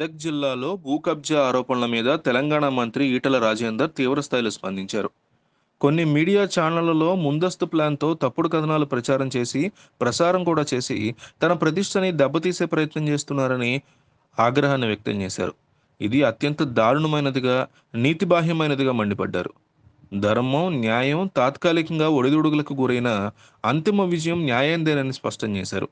మెదక్ జిల్లాలో భూ కబ్జా ఆరోపణల మీద తెలంగాణ మంత్రి ఈటల రాజేందర్ తీవ్రస్థాయిలో స్పందించారు కొన్ని మీడియా ఛానళ్లలో ముందస్తు ప్లాన్తో తప్పుడు కథనాలు ప్రచారం చేసి ప్రసారం కూడా చేసి తన ప్రతిష్టని దెబ్బతీసే ప్రయత్నం చేస్తున్నారని ఆగ్రహాన్ని వ్యక్తం చేశారు ఇది అత్యంత దారుణమైనదిగా నీతిబాహ్యమైనదిగా మండిపడ్డారు ధర్మం న్యాయం తాత్కాలికంగా ఒడిదుడుగులకు గురైన అంతిమ విజయం న్యాయందేనని స్పష్టం చేశారు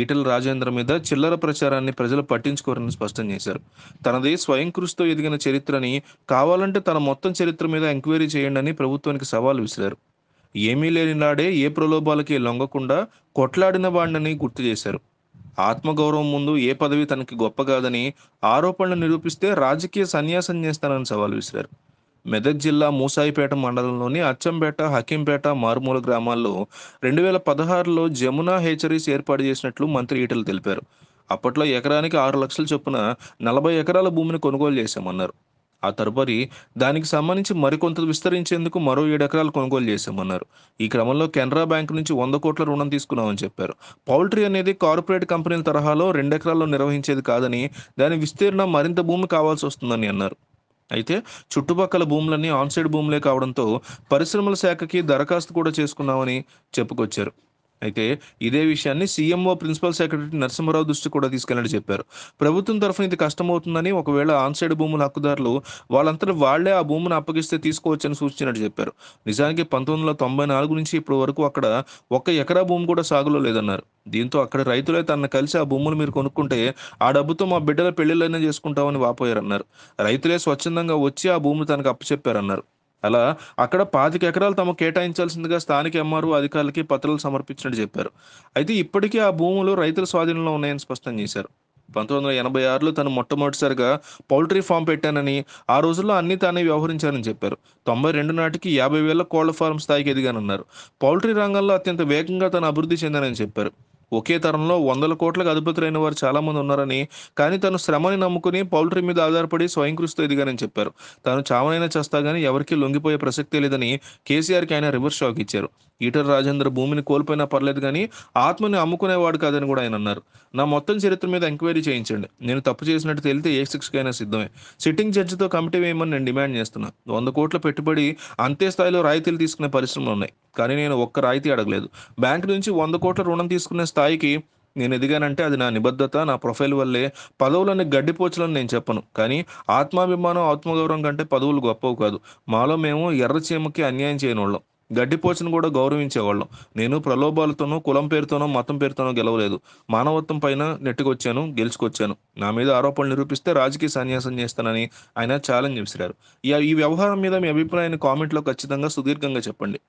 ఈటల రాజేంద్ర మీద చిల్లర ప్రచారాన్ని ప్రజలు పట్టించుకోరని స్పష్టం చేశారు తనది స్వయం కృషితో ఎదిగిన చరిత్రని కావాలంటే తన మొత్తం చరిత్ర మీద ఎంక్వైరీ చేయండి అని ప్రభుత్వానికి సవాల్ విసిరారు ఏమీ లేని నాడే ఏ ప్రలోభాలకి లొంగకుండా కొట్లాడిన వాడిని గుర్తు చేశారు ఆత్మగౌరవం ముందు ఏ పదవి తనకి గొప్ప కాదని ఆరోపణలు నిరూపిస్తే రాజకీయ సన్యాసం చేస్తానని సవాల్ విసిరారు మెదక్ జిల్లా మూసాయిపేట మండలంలోని అచ్చంపేట హకీంపేట మారుమూల గ్రామాల్లో రెండు వేల పదహారులో జమునా హేచరీస్ ఏర్పాటు చేసినట్లు మంత్రి ఈటలు తెలిపారు అప్పట్లో ఎకరానికి ఆరు లక్షల చొప్పున నలభై ఎకరాల భూమిని కొనుగోలు చేశామన్నారు ఆ తరుపరి దానికి సంబంధించి మరికొంత విస్తరించేందుకు మరో ఏడు ఎకరాలు కొనుగోలు చేశామన్నారు ఈ క్రమంలో కెనరా బ్యాంక్ నుంచి వంద కోట్ల రుణం తీసుకున్నామని చెప్పారు పౌల్ట్రీ అనేది కార్పొరేట్ కంపెనీల తరహాలో రెండు ఎకరాల్లో నిర్వహించేది కాదని దాని విస్తీర్ణం మరింత భూమి కావాల్సి వస్తుందని అన్నారు అయితే చుట్టుపక్కల భూములన్నీ ఆన్సైడ్ భూములే కావడంతో పరిశ్రమల శాఖకి దరఖాస్తు కూడా చేసుకున్నామని చెప్పుకొచ్చారు అయితే ఇదే విషయాన్ని సీఎంఓ ప్రిన్సిపల్ సెక్రటరీ నరసింహరావు దృష్టి కూడా తీసుకెళ్లని చెప్పారు ప్రభుత్వం తరఫున ఇది కష్టమవుతుందని ఒకవేళ ఆన్సైడ్ భూముల హక్కుదారులు వాళ్ళంతా వాళ్లే ఆ భూమిని అప్పగిస్తే తీసుకోవచ్చని సూచించినట్టు చెప్పారు నిజానికి పంతొమ్మిది వందల తొంభై నాలుగు నుంచి ఇప్పటి వరకు అక్కడ ఒక్క ఎకరా భూమి కూడా సాగులో లేదన్నారు దీంతో అక్కడ రైతులే తనను కలిసి ఆ భూములు మీరు కొనుక్కుంటే ఆ డబ్బుతో మా బిడ్డల పెళ్లిళ్ళైనా చేసుకుంటామని వాపోయారన్నారు రైతులే స్వచ్ఛందంగా వచ్చి ఆ భూములు తనకు అప్పచెప్పారన్నారు అలా అక్కడ పాతిక ఎకరాలు తమకు కేటాయించాల్సిందిగా స్థానిక ఎంఆర్ఓ అధికారులకి పత్రాలు సమర్పించినట్టు చెప్పారు అయితే ఇప్పటికీ ఆ భూములు రైతుల స్వాధీనంలో ఉన్నాయని స్పష్టం చేశారు పంతొమ్మిది వందల ఎనభై ఆరులో తను మొట్టమొదటిసారిగా పౌల్ట్రీ ఫామ్ పెట్టానని ఆ రోజుల్లో అన్ని తానే వ్యవహరించారని చెప్పారు తొంభై రెండు నాటికి యాభై వేల కోళ్ల ఫారం స్థాయికి ఎదిగానన్నారు పౌల్ట్రీ రంగంలో అత్యంత వేగంగా తను అభివృద్ధి చెందానని చెప్పారు ఒకే తరంలో వందల కోట్లకు అధిపతులైన వారు చాలామంది ఉన్నారని కానీ తను శ్రమని నమ్ముకుని పౌల్ట్రీ మీద ఆధారపడి స్వయంకృషితో ఎదిగానని చెప్పారు తాను చావనైనా చేస్తా కానీ ఎవరికీ లొంగిపోయే ప్రసక్తే లేదని కేసీఆర్కి ఆయన రివర్స్ షాక్ ఇచ్చారు ఈటర్ రాజేంద్ర భూమిని కోల్పోయినా పర్లేదు కానీ ఆత్మని అమ్ముకునేవాడు కాదని కూడా ఆయన అన్నారు నా మొత్తం చరిత్ర మీద ఎంక్వైరీ చేయించండి నేను తప్పు చేసినట్టు తెలితే ఏ శిక్షకైనా సిద్ధమే సిట్టింగ్ జడ్జితో కమిటీ వేయమని నేను డిమాండ్ చేస్తున్నాను వంద కోట్ల పెట్టుబడి అంతే స్థాయిలో రాయితీలు తీసుకునే పరిశ్రమలు ఉన్నాయి కానీ నేను ఒక్క రాయితీ అడగలేదు బ్యాంకు నుంచి వంద కోట్ల రుణం తీసుకునే స్థాయికి నేను ఎదిగానంటే అది నా నిబద్ధత నా ప్రొఫైల్ వల్లే పదవులని గడ్డిపోచలని నేను చెప్పను కానీ ఆత్మాభిమానం ఆత్మగౌరవం కంటే పదవులు గొప్పవు కాదు మాలో మేము ఎర్రచీమకి అన్యాయం చేయని వాళ్ళం గడ్డిపోచను కూడా గౌరవించేవాళ్ళం నేను ప్రలోభాలతోనో కులం పేరుతోనో మతం పేరుతోనో గెలవలేదు మానవత్వం పైన నెట్టుకొచ్చాను గెలుచుకొచ్చాను నా మీద ఆరోపణలు నిరూపిస్తే రాజకీయ సన్యాసం చేస్తానని ఆయన ఛాలెంజ్ విసిరారు ఈ వ్యవహారం మీద మీ అభిప్రాయాన్ని కామెంట్లో ఖచ్చితంగా సుదీర్ఘంగా చెప్పండి